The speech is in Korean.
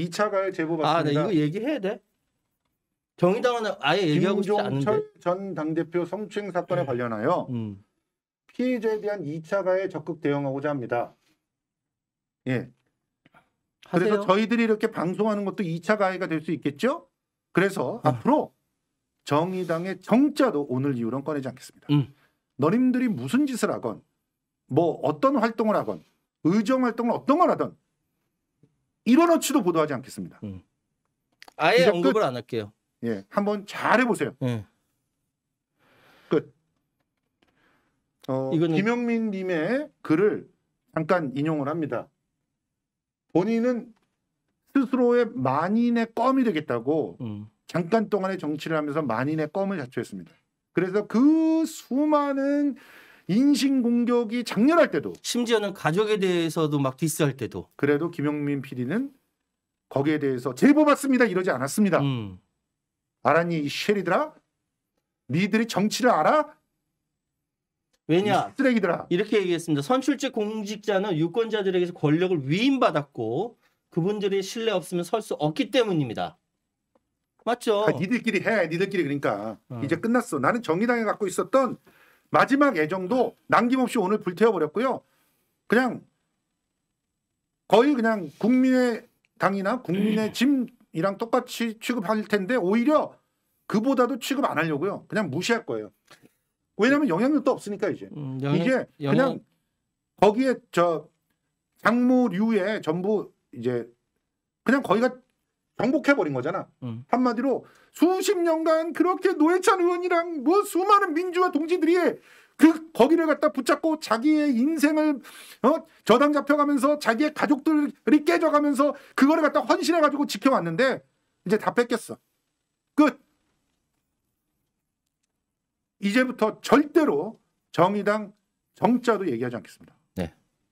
2차 가해 제보 받습니다. 아, 나 네, 이거 얘기해야 돼? 정의당은 아예 얘기하고 싶지 않은데. 전 당대표 성추행 사건에 음. 관련하여 음. 피해자에 대한 2차 가해 적극 대응하고자 합니다. 예. 하세요? 그래서 저희들이 이렇게 방송하는 것도 2차 가해가 될 수 있겠죠? 그래서 어. 앞으로 정의당의 정자도 오늘 이후로는 꺼내지 않겠습니다. 음. 너님들이 무슨 짓을 하건 뭐 어떤 활동을 하건 의정 활동을 어떤 걸 하든 이런 어치도 보도하지 않겠습니다. 음. 아예 언급을 끝. 안 할게요. 예, 한번 잘 해보세요. 예. 끝. 어, 이거는... 김영민 님의 글을 잠깐 인용을 합니다. 본인은 스스로의 만인의 껌이 되겠다고 음. 잠깐 동안의 정치를 하면서 만인의 껌을 자초했습니다. 그래서 그 수많은 인신 공격이 작렬할 때도 심지어는 가족에 대해서도 막 디스할 때도 그래도 김영민 PD는 거기에 대해서 제보받습니다 이러지 않았습니다. 음. 알았니 이 쉐리들아? 니들이 정치를 알아? 왜냐? 쓰레기들아. 이렇게 얘기했습니다. 선출직 공직자는 유권자들에게서 권력을 위임받았고 그분들의 신뢰 없으면 설 수 없기 때문입니다. 맞죠? 아, 니들끼리 해. 니들끼리 그러니까 음. 이제 끝났어. 나는 정의당에 갖고 있었던 마지막 애정도 남김없이 오늘 불태워버렸고요. 그냥 거의 그냥 국민의 당이나 국민의 네. 짐이랑 똑같이 취급할 텐데 오히려 그보다도 취급 안 하려고요. 그냥 무시할 거예요. 왜냐하면 네. 영향력도 없으니까 이제 음, 영향, 이게 영향... 그냥 거기에 저 장모류에 전부 이제 그냥 거기가 정복해버린 거잖아. 음. 한마디로 수십 년간 그렇게 노회찬 의원이랑 뭐 수많은 민주화 동지들이 그 거기를 갖다 붙잡고 자기의 인생을 어? 저당 잡혀가면서 자기의 가족들이 깨져가면서 그거를 갖다 헌신해가지고 지켜왔는데 이제 다 뺏겼어. 끝. 이제부터 절대로 정의당 정자도 얘기하지 않겠습니다.